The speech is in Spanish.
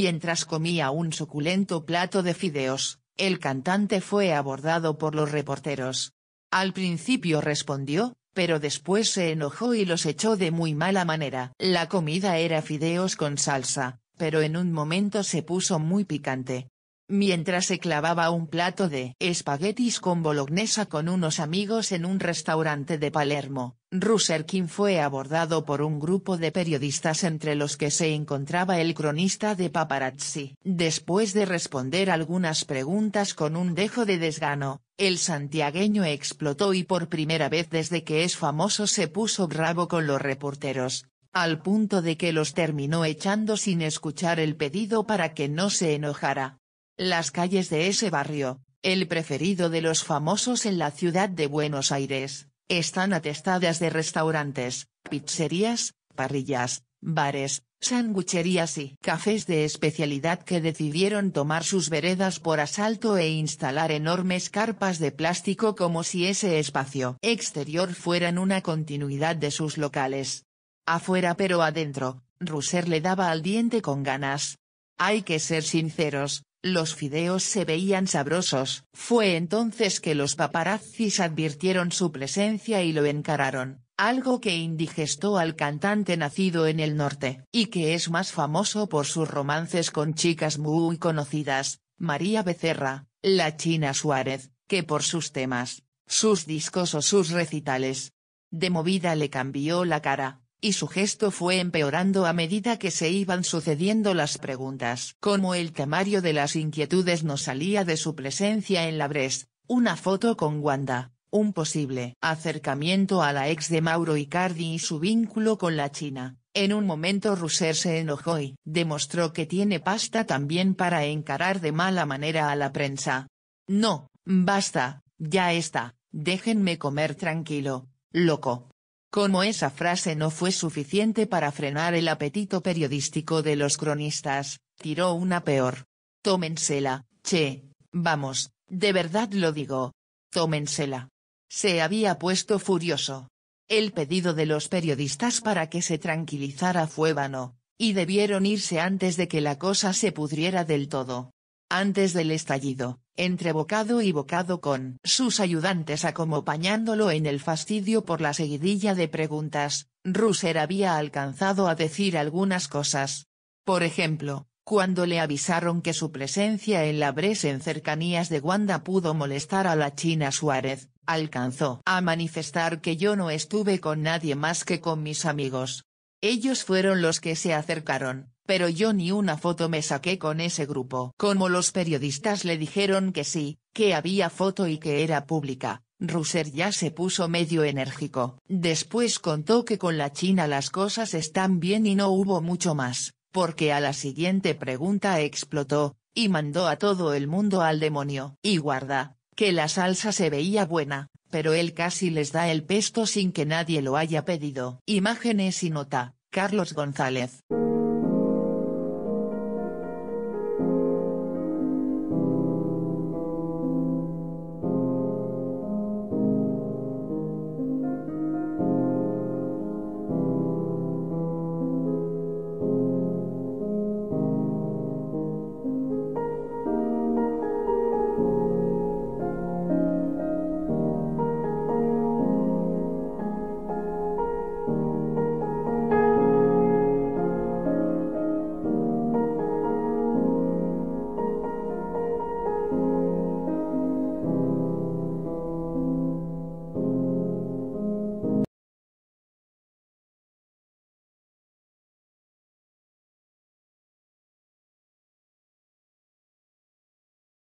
Mientras comía un suculento plato de fideos, el cantante fue abordado por los reporteros. Al principio respondió, pero después se enojó y los echó de muy mala manera. La comida era fideos con salsa, pero en un momento se puso muy picante, mientras se clavaba un plato de espaguetis con bolognesa con unos amigos en un restaurante de Palermo, Ruserkin fue abordado por un grupo de periodistas entre los que se encontraba el cronista de Paparazzi. Después de responder algunas preguntas con un dejo de desgano, el santiagueño explotó y por primera vez desde que es famoso se puso bravo con los reporteros, al punto de que los terminó echando sin escuchar el pedido para que no se enojara. Las calles de ese barrio, el preferido de los famosos en la ciudad de Buenos Aires, están atestadas de restaurantes, pizzerías, parrillas, bares, sandwicherías y cafés de especialidad que decidieron tomar sus veredas por asalto e instalar enormes carpas de plástico como si ese espacio exterior fueran una continuidad de sus locales. Afuera pero adentro, Russer le daba al diente con ganas. Hay que ser sinceros, los fideos se veían sabrosos. Fue entonces que los paparazzis advirtieron su presencia y lo encararon, algo que indigestó al cantante nacido en el norte, y que es más famoso por sus romances con chicas muy conocidas, María Becerra, la China Suárez, que por sus temas, sus discos o sus recitales. De movida le cambió la cara, y su gesto fue empeorando a medida que se iban sucediendo las preguntas. Como el temario de las inquietudes no salía de su presencia en la Bres, una foto con Wanda, un posible acercamiento a la ex de Mauro Icardi y su vínculo con la China. En un momento Russer se enojó y demostró que tiene pasta también para encarar de mala manera a la prensa. No, basta, ya está, déjenme comer tranquilo, loco. Como esa frase no fue suficiente para frenar el apetito periodístico de los cronistas, tiró una peor. Tómensela, che, vamos, de verdad lo digo. Tómensela. Se había puesto furioso. El pedido de los periodistas para que se tranquilizara fue vano, y debieron irse antes de que la cosa se pudriera del todo. Antes del estallido, entre bocado y bocado con sus ayudantes acompañándolo en el fastidio por la seguidilla de preguntas, Ruser había alcanzado a decir algunas cosas. Por ejemplo, cuando le avisaron que su presencia en la Bres en cercanías de Wanda pudo molestar a la China Suárez, alcanzó a manifestar que yo no estuve con nadie más que con mis amigos. Ellos fueron los que se acercaron, pero yo ni una foto me saqué con ese grupo. Como los periodistas le dijeron que sí, que había foto y que era pública, Russer ya se puso medio enérgico. Después contó que con la China las cosas están bien y no hubo mucho más, porque a la siguiente pregunta explotó, y mandó a todo el mundo al demonio. Y guarda, que la salsa se veía buena, pero él casi les da el pesto sin que nadie lo haya pedido. Imágenes y nota, Carlos González.